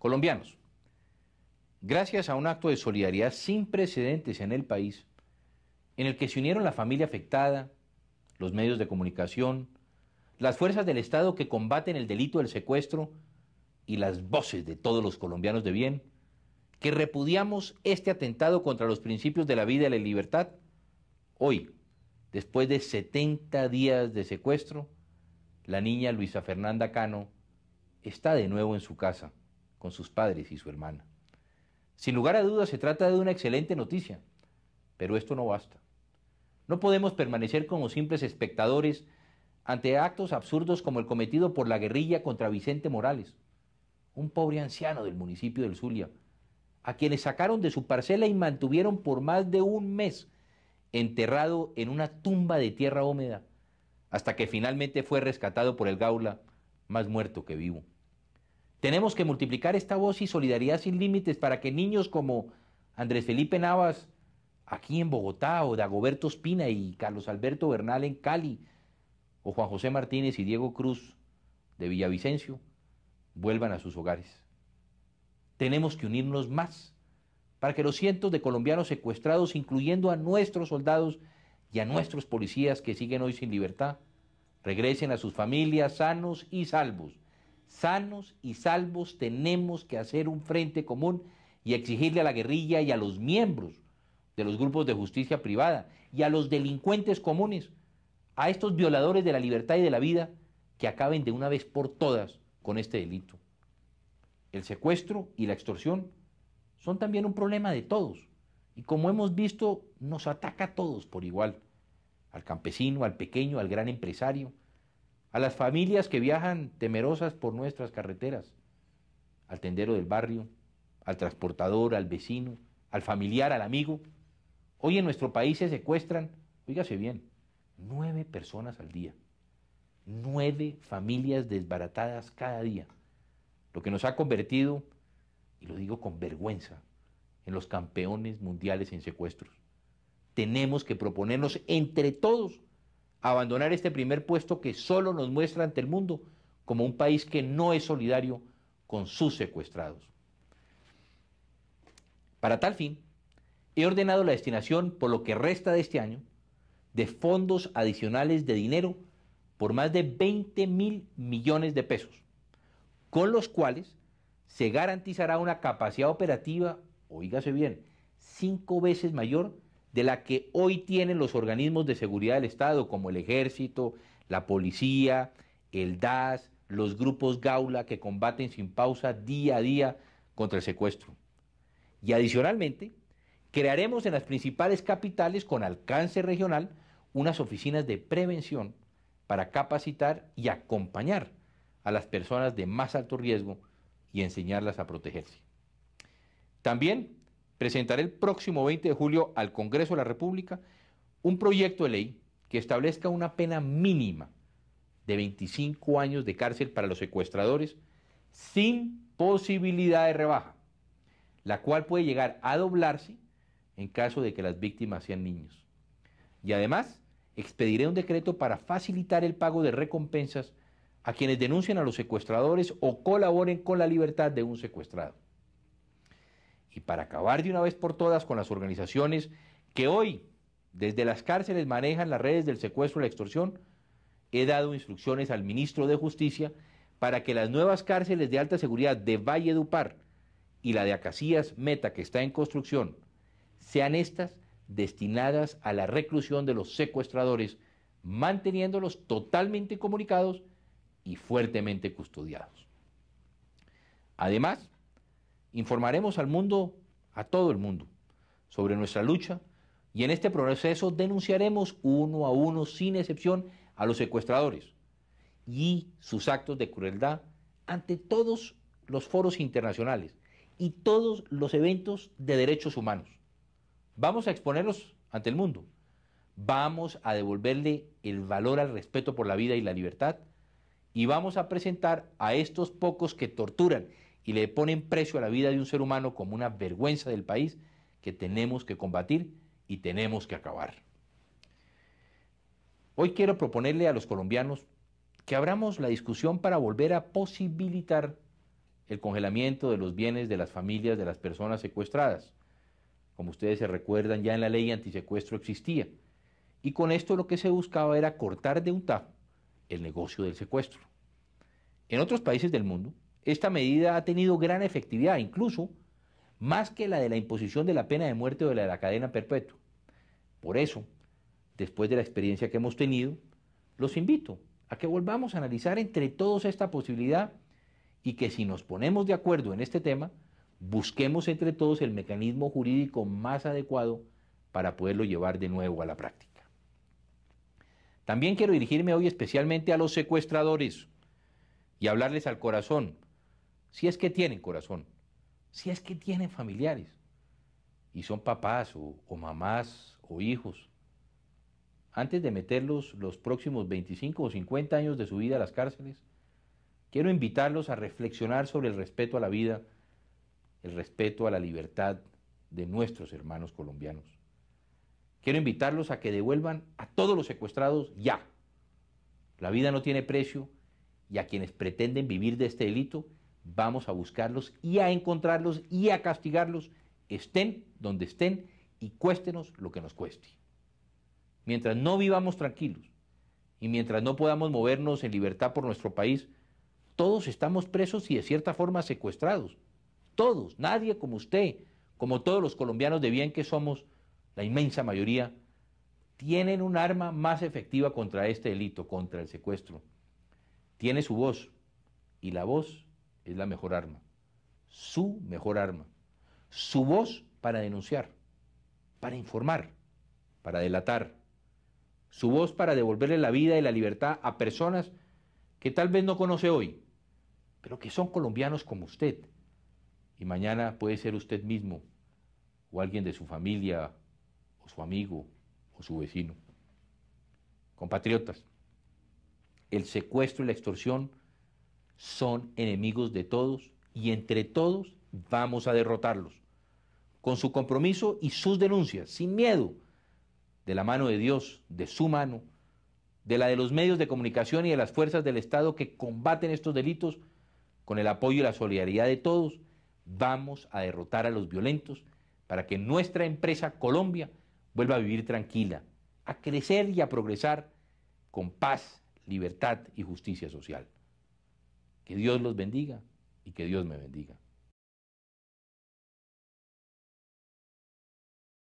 colombianos. Gracias a un acto de solidaridad sin precedentes en el país, en el que se unieron la familia afectada, los medios de comunicación, las fuerzas del Estado que combaten el delito del secuestro y las voces de todos los colombianos de bien, que repudiamos este atentado contra los principios de la vida y la libertad, hoy, después de 70 días de secuestro, la niña Luisa Fernanda Cano está de nuevo en su casa con sus padres y su hermana. Sin lugar a dudas se trata de una excelente noticia, pero esto no basta. No podemos permanecer como simples espectadores ante actos absurdos como el cometido por la guerrilla contra Vicente Morales, un pobre anciano del municipio del Zulia, a quienes sacaron de su parcela y mantuvieron por más de un mes enterrado en una tumba de tierra húmeda, hasta que finalmente fue rescatado por el gaula, más muerto que vivo. Tenemos que multiplicar esta voz y solidaridad sin límites para que niños como Andrés Felipe Navas, aquí en Bogotá, o Dagoberto Espina y Carlos Alberto Bernal en Cali, o Juan José Martínez y Diego Cruz de Villavicencio, vuelvan a sus hogares. Tenemos que unirnos más para que los cientos de colombianos secuestrados, incluyendo a nuestros soldados y a nuestros policías que siguen hoy sin libertad, regresen a sus familias sanos y salvos sanos y salvos, tenemos que hacer un frente común y exigirle a la guerrilla y a los miembros de los grupos de justicia privada y a los delincuentes comunes, a estos violadores de la libertad y de la vida, que acaben de una vez por todas con este delito. El secuestro y la extorsión son también un problema de todos y como hemos visto nos ataca a todos por igual, al campesino, al pequeño, al gran empresario, a las familias que viajan temerosas por nuestras carreteras, al tendero del barrio, al transportador, al vecino, al familiar, al amigo. Hoy en nuestro país se secuestran, oígase bien, nueve personas al día, nueve familias desbaratadas cada día, lo que nos ha convertido, y lo digo con vergüenza, en los campeones mundiales en secuestros. Tenemos que proponernos entre todos abandonar este primer puesto que solo nos muestra ante el mundo como un país que no es solidario con sus secuestrados. Para tal fin, he ordenado la destinación por lo que resta de este año de fondos adicionales de dinero por más de 20 mil millones de pesos, con los cuales se garantizará una capacidad operativa, oígase bien, cinco veces mayor de la que hoy tienen los organismos de seguridad del Estado, como el ejército, la policía, el DAS, los grupos Gaula que combaten sin pausa día a día contra el secuestro. Y adicionalmente, crearemos en las principales capitales con alcance regional unas oficinas de prevención para capacitar y acompañar a las personas de más alto riesgo y enseñarlas a protegerse. También presentaré el próximo 20 de julio al Congreso de la República un proyecto de ley que establezca una pena mínima de 25 años de cárcel para los secuestradores sin posibilidad de rebaja, la cual puede llegar a doblarse en caso de que las víctimas sean niños. Y además, expediré un decreto para facilitar el pago de recompensas a quienes denuncien a los secuestradores o colaboren con la libertad de un secuestrado y para acabar de una vez por todas con las organizaciones que hoy desde las cárceles manejan las redes del secuestro y la extorsión, he dado instrucciones al ministro de Justicia para que las nuevas cárceles de alta seguridad de Valle Valledupar y la de Acacías Meta, que está en construcción, sean estas destinadas a la reclusión de los secuestradores, manteniéndolos totalmente comunicados y fuertemente custodiados. Además, Informaremos al mundo, a todo el mundo, sobre nuestra lucha y en este proceso denunciaremos uno a uno, sin excepción, a los secuestradores y sus actos de crueldad ante todos los foros internacionales y todos los eventos de derechos humanos. Vamos a exponerlos ante el mundo. Vamos a devolverle el valor al respeto por la vida y la libertad y vamos a presentar a estos pocos que torturan y le ponen precio a la vida de un ser humano como una vergüenza del país que tenemos que combatir y tenemos que acabar. Hoy quiero proponerle a los colombianos que abramos la discusión para volver a posibilitar el congelamiento de los bienes de las familias de las personas secuestradas. Como ustedes se recuerdan, ya en la ley antisecuestro existía. Y con esto lo que se buscaba era cortar de un tajo el negocio del secuestro. En otros países del mundo, esta medida ha tenido gran efectividad, incluso más que la de la imposición de la pena de muerte o de la de la cadena perpetua. Por eso, después de la experiencia que hemos tenido, los invito a que volvamos a analizar entre todos esta posibilidad y que si nos ponemos de acuerdo en este tema, busquemos entre todos el mecanismo jurídico más adecuado para poderlo llevar de nuevo a la práctica. También quiero dirigirme hoy especialmente a los secuestradores y hablarles al corazón si es que tienen corazón, si es que tienen familiares, y son papás o, mamás o hijos, antes de meterlos los próximos 25 o 50 años de su vida a las cárceles, quiero invitarlos a reflexionar sobre el respeto a la vida, el respeto a la libertad de nuestros hermanos colombianos. Quiero invitarlos a que devuelvan a todos los secuestrados ya. La vida no tiene precio y a quienes pretenden vivir de este delito vamos a buscarlos y a encontrarlos y a castigarlos, estén donde estén y cuéstenos lo que nos cueste. Mientras no vivamos tranquilos y mientras no podamos movernos en libertad por nuestro país, todos estamos presos y de cierta forma secuestrados. Todos, nadie como usted, como todos los colombianos de bien que somos, la inmensa mayoría, tienen un arma más efectiva contra este delito, contra el secuestro. Tiene su voz y la voz es la mejor arma, su mejor arma, su voz para denunciar, para informar, para delatar, su voz para devolverle la vida y la libertad a personas que tal vez no conoce hoy, pero que son colombianos como usted. Y mañana puede ser usted mismo o alguien de su familia o su amigo o su vecino. Compatriotas, el secuestro y la extorsión son enemigos de todos y entre todos vamos a derrotarlos. Con su compromiso y sus denuncias, sin miedo, de la mano de Dios, de su mano, de la de los medios de comunicación y de las fuerzas del Estado que combaten estos delitos, con el apoyo y la solidaridad de todos, vamos a derrotar a los violentos para que nuestra empresa Colombia vuelva a vivir tranquila, a crecer y a progresar con paz, libertad y justicia social. Que Dios los bendiga y que Dios me bendiga.